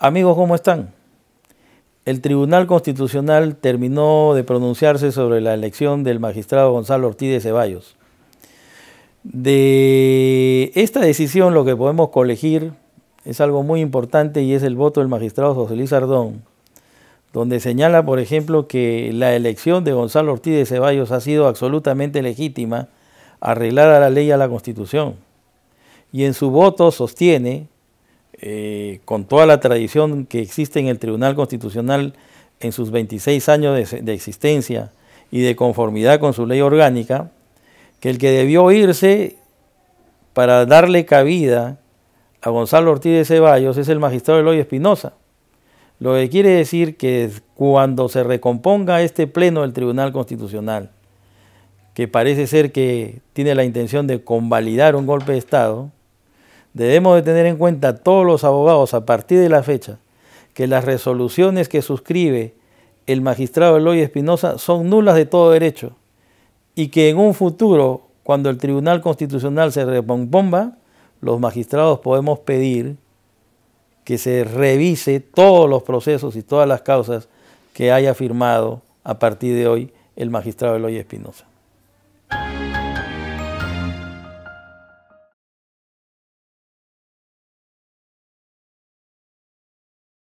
Amigos, ¿cómo están? El Tribunal Constitucional terminó de pronunciarse sobre la elección del magistrado Gonzalo Ortiz de Ceballos. De esta decisión lo que podemos colegir es algo muy importante y es el voto del magistrado José Luis Ardón, donde señala, por ejemplo, que la elección de Gonzalo Ortiz de Ceballos ha sido absolutamente legítima, arreglada la ley a la Constitución. Y en su voto sostiene eh, con toda la tradición que existe en el Tribunal Constitucional en sus 26 años de, de existencia y de conformidad con su ley orgánica, que el que debió irse para darle cabida a Gonzalo Ortiz de Ceballos es el magistrado Eloy Espinosa. Lo que quiere decir que cuando se recomponga este pleno del Tribunal Constitucional, que parece ser que tiene la intención de convalidar un golpe de Estado, Debemos de tener en cuenta todos los abogados a partir de la fecha que las resoluciones que suscribe el magistrado Eloy Espinosa son nulas de todo derecho y que en un futuro, cuando el Tribunal Constitucional se repompomba, los magistrados podemos pedir que se revise todos los procesos y todas las causas que haya firmado a partir de hoy el magistrado Eloy Espinosa.